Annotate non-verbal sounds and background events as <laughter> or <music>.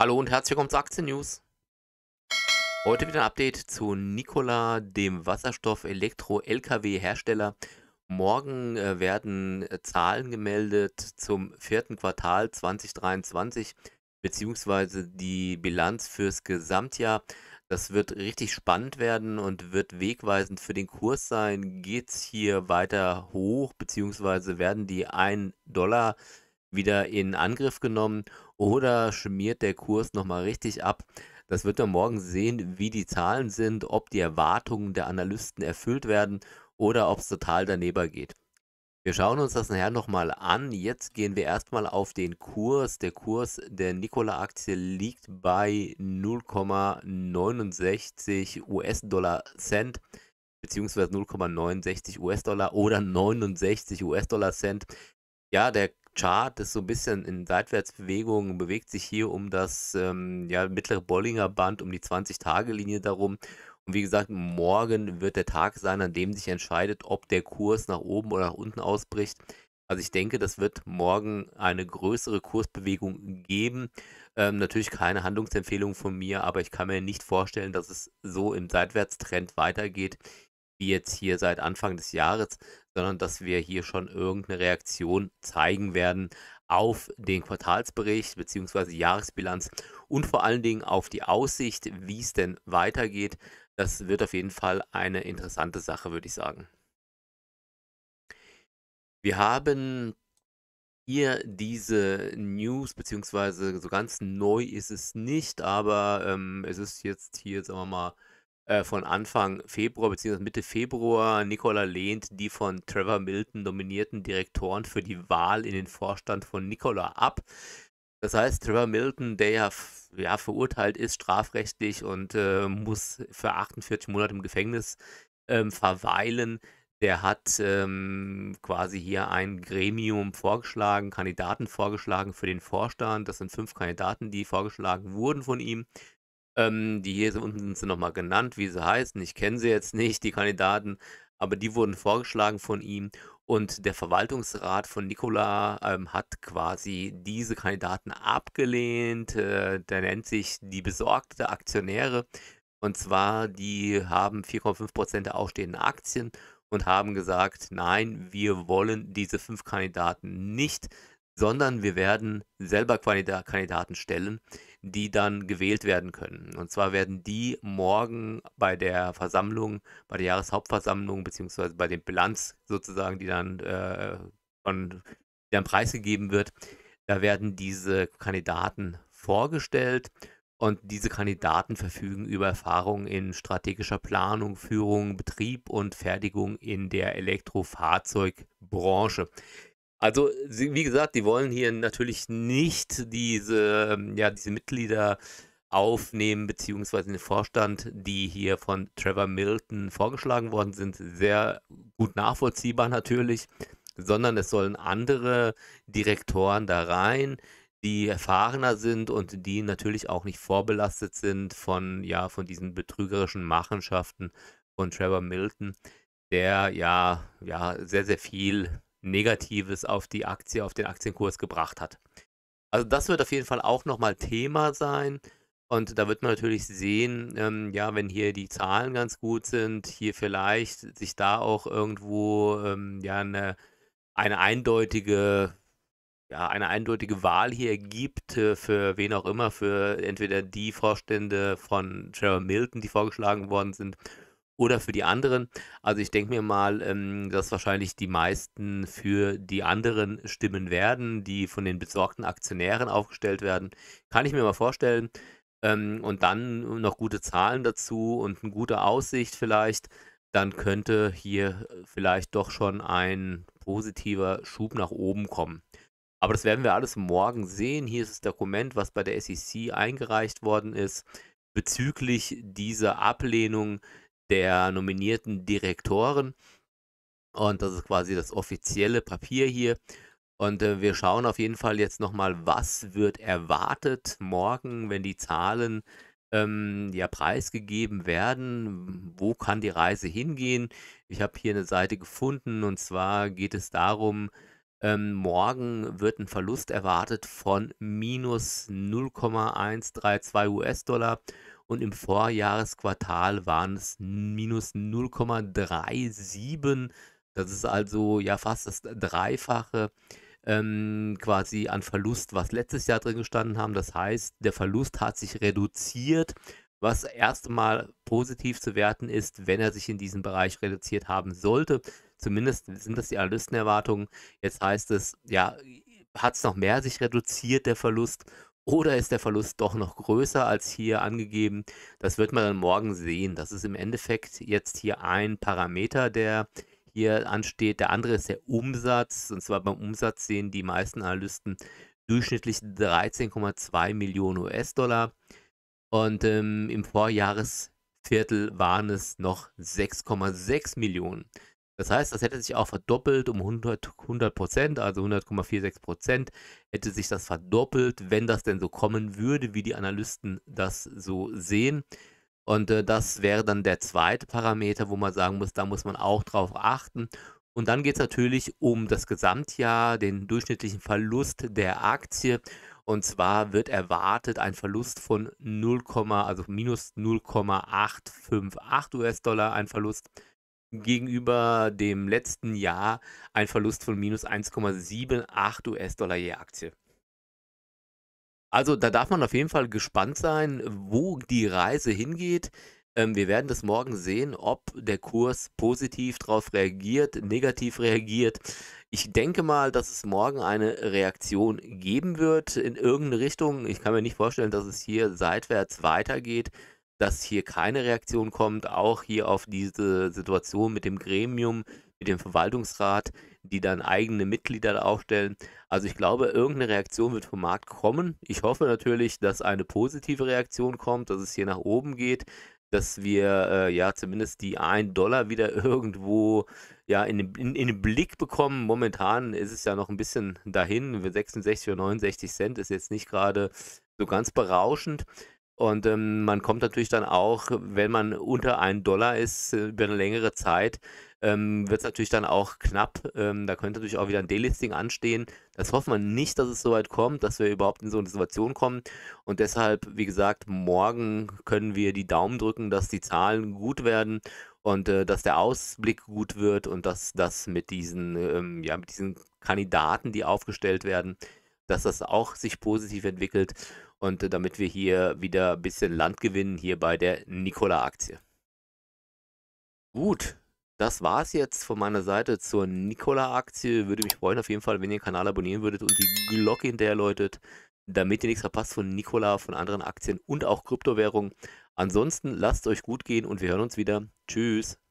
Hallo und herzlich willkommen zu Aktien News. Heute wieder ein Update zu Nikola, dem Wasserstoff-Elektro-LKW-Hersteller. Morgen äh, werden äh, Zahlen gemeldet zum vierten Quartal 2023 beziehungsweise die Bilanz fürs Gesamtjahr. Das wird richtig spannend werden und wird wegweisend für den Kurs sein. Geht es hier weiter hoch, beziehungsweise werden die 1 Dollar wieder in Angriff genommen oder schmiert der Kurs nochmal richtig ab? Das wird man morgen sehen, wie die Zahlen sind, ob die Erwartungen der Analysten erfüllt werden oder ob es total daneben geht. Wir schauen uns das nachher nochmal an. Jetzt gehen wir erstmal auf den Kurs. Der Kurs der Nikola-Aktie liegt bei 0,69 US-Dollar Cent beziehungsweise 0,69 US-Dollar oder 69 US-Dollar Cent. Ja, der Chart ist so ein bisschen in Seitwärtsbewegungen, bewegt sich hier um das ähm, ja, mittlere Bollinger Band, um die 20-Tage-Linie darum. Und wie gesagt, morgen wird der Tag sein, an dem sich entscheidet, ob der Kurs nach oben oder nach unten ausbricht. Also ich denke, das wird morgen eine größere Kursbewegung geben. Ähm, natürlich keine Handlungsempfehlung von mir, aber ich kann mir nicht vorstellen, dass es so im Seitwärtstrend weitergeht, wie jetzt hier seit Anfang des Jahres, sondern dass wir hier schon irgendeine Reaktion zeigen werden auf den Quartalsbericht bzw. Jahresbilanz und vor allen Dingen auf die Aussicht, wie es denn weitergeht. Das wird auf jeden Fall eine interessante Sache, würde ich sagen. Wir haben hier diese News, beziehungsweise so ganz neu ist es nicht, aber ähm, es ist jetzt hier, sagen wir mal, äh, von Anfang Februar bzw. Mitte Februar Nicola Lehnt die von Trevor Milton dominierten Direktoren für die Wahl in den Vorstand von Nicola ab. Das heißt, Trevor Milton, der ja, ja verurteilt ist strafrechtlich und äh, muss für 48 Monate im Gefängnis ähm, verweilen, der hat ähm, quasi hier ein Gremium vorgeschlagen, Kandidaten vorgeschlagen für den Vorstand. Das sind fünf Kandidaten, die vorgeschlagen wurden von ihm. Ähm, die hier unten sind sie nochmal genannt, wie sie heißen. Ich kenne sie jetzt nicht, die Kandidaten, aber die wurden vorgeschlagen von ihm. Und der Verwaltungsrat von Nikola ähm, hat quasi diese Kandidaten abgelehnt. Äh, der nennt sich die besorgte Aktionäre. Und zwar, die haben 4,5% der ausstehenden Aktien und haben gesagt, nein, wir wollen diese fünf Kandidaten nicht sondern wir werden selber Kandidaten stellen, die dann gewählt werden können. Und zwar werden die morgen bei der Versammlung, bei der Jahreshauptversammlung, beziehungsweise bei dem Bilanz sozusagen, die dann äh, von die dann preisgegeben wird, da werden diese Kandidaten vorgestellt und diese Kandidaten verfügen über Erfahrung in strategischer Planung, Führung, Betrieb und Fertigung in der Elektrofahrzeugbranche. Also, wie gesagt, die wollen hier natürlich nicht diese, ähm, ja, diese Mitglieder aufnehmen, beziehungsweise den Vorstand, die hier von Trevor Milton vorgeschlagen worden sind, sehr gut nachvollziehbar natürlich, sondern es sollen andere Direktoren da rein, die erfahrener sind und die natürlich auch nicht vorbelastet sind von, ja, von diesen betrügerischen Machenschaften von Trevor Milton, der ja, ja sehr, sehr viel Negatives auf die Aktie, auf den Aktienkurs gebracht hat. Also das wird auf jeden Fall auch nochmal Thema sein. Und da wird man natürlich sehen, ähm, ja, wenn hier die Zahlen ganz gut sind, hier vielleicht sich da auch irgendwo ähm, ja eine, eine eindeutige ja, eine eindeutige Wahl hier gibt äh, für wen auch immer, für entweder die Vorstände von Gerald Milton, die vorgeschlagen worden sind, oder für die anderen. Also ich denke mir mal, ähm, dass wahrscheinlich die meisten für die anderen stimmen werden, die von den besorgten Aktionären aufgestellt werden. Kann ich mir mal vorstellen. Ähm, und dann noch gute Zahlen dazu und eine gute Aussicht vielleicht. Dann könnte hier äh, vielleicht doch schon ein positiver Schub nach oben kommen. Aber das werden wir alles morgen sehen. Hier ist das Dokument, was bei der SEC eingereicht worden ist bezüglich dieser Ablehnung der nominierten Direktoren. Und das ist quasi das offizielle Papier hier. Und äh, wir schauen auf jeden Fall jetzt nochmal, was wird erwartet morgen, wenn die Zahlen ähm, ja preisgegeben werden. Wo kann die Reise hingehen? Ich habe hier eine Seite gefunden und zwar geht es darum, ähm, morgen wird ein Verlust erwartet von minus 0,132 US-Dollar und im Vorjahresquartal waren es minus 0,37. Das ist also ja fast das Dreifache ähm, quasi an Verlust, was letztes Jahr drin gestanden haben. Das heißt, der Verlust hat sich reduziert, was erstmal positiv zu werten ist, wenn er sich in diesem Bereich reduziert haben sollte. Zumindest sind das die Analystenerwartungen. Jetzt heißt es, ja, hat es noch mehr sich reduziert, der Verlust. Oder ist der Verlust doch noch größer als hier angegeben? Das wird man dann morgen sehen. Das ist im Endeffekt jetzt hier ein Parameter, der hier ansteht. Der andere ist der Umsatz. Und zwar beim Umsatz sehen die meisten Analysten durchschnittlich 13,2 Millionen US-Dollar. Und ähm, im Vorjahresviertel waren es noch 6,6 Millionen. Das heißt, das hätte sich auch verdoppelt um 100 Prozent, also 100,46 Prozent hätte sich das verdoppelt, wenn das denn so kommen würde, wie die Analysten das so sehen. Und äh, das wäre dann der zweite Parameter, wo man sagen muss, da muss man auch drauf achten. Und dann geht es natürlich um das Gesamtjahr, den durchschnittlichen Verlust der Aktie. Und zwar wird erwartet ein Verlust von 0, also minus 0,858 US-Dollar, ein Verlust gegenüber dem letzten Jahr ein Verlust von minus 1,78 US-Dollar je Aktie. Also da darf man auf jeden Fall gespannt sein, wo die Reise hingeht. Ähm, wir werden das morgen sehen, ob der Kurs positiv darauf reagiert, negativ reagiert. Ich denke mal, dass es morgen eine Reaktion geben wird in irgendeine Richtung. Ich kann mir nicht vorstellen, dass es hier seitwärts weitergeht dass hier keine Reaktion kommt, auch hier auf diese Situation mit dem Gremium, mit dem Verwaltungsrat, die dann eigene Mitglieder aufstellen. Also ich glaube, irgendeine Reaktion wird vom Markt kommen. Ich hoffe natürlich, dass eine positive Reaktion kommt, dass es hier nach oben geht, dass wir äh, ja zumindest die 1 Dollar wieder <laughs> irgendwo ja in, in, in, den Blick bekommen. Momentan ist es ja noch ein bisschen dahin. 66 oder 69 Cent ist jetzt nicht gerade so ganz berauschend. Und ähm, man kommt natürlich dann auch, wenn man unter einen Dollar ist, äh, über eine längere Zeit, ähm, wird es natürlich dann auch knapp. Ähm, da könnte natürlich auch wieder ein Delisting anstehen. Das hofft man nicht, dass es so weit kommt, dass wir überhaupt in so eine Situation kommen. Und deshalb, wie gesagt, morgen können wir die Daumen drücken, dass die Zahlen gut werden und äh, dass der Ausblick gut wird und dass das mit diesen, ähm, ja, mit diesen Kandidaten, die aufgestellt werden, dass das auch sich positiv entwickelt und äh, damit wir hier wieder ein bisschen Land gewinnen, hier bei der Nikola-Aktie. Gut, das war es jetzt von meiner Seite zur Nikola-Aktie. Würde mich freuen auf jeden Fall, wenn ihr den Kanal abonnieren würdet und die Glocke hinterher läutet, damit ihr nichts verpasst von Nikola, von anderen Aktien und auch Kryptowährungen. Ansonsten lasst es euch gut gehen und wir hören uns wieder. Tschüss.